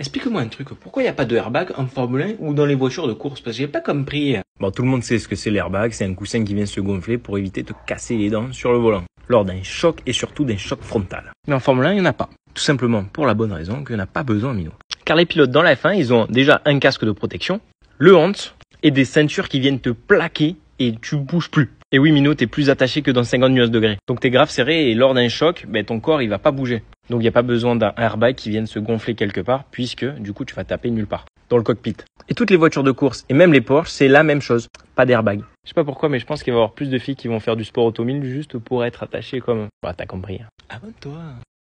Explique-moi un truc, pourquoi il n'y a pas de airbag en Formule 1 ou dans les voitures de course Parce que j'ai pas compris. Bon, tout le monde sait ce que c'est l'airbag, c'est un coussin qui vient se gonfler pour éviter de casser les dents sur le volant, lors d'un choc et surtout d'un choc frontal. Mais en Formule 1, il n'y en a pas. Tout simplement pour la bonne raison qu'il n'y en a pas besoin, Mino. Car les pilotes dans la F1, ils ont déjà un casque de protection, le hant et des ceintures qui viennent te plaquer et tu bouges plus. Et oui, Mino, t'es plus attaché que dans 50 nuances degrés. Donc t'es grave serré et lors d'un choc, ben, ton corps, il va pas bouger. Donc il n'y a pas besoin d'un airbag qui vienne se gonfler quelque part puisque du coup tu vas taper nulle part dans le cockpit. Et toutes les voitures de course et même les Porsche, c'est la même chose, pas d'airbag. Je sais pas pourquoi mais je pense qu'il va y avoir plus de filles qui vont faire du sport automobile juste pour être attachées comme bah t'as compris. Hein. Abonne-toi.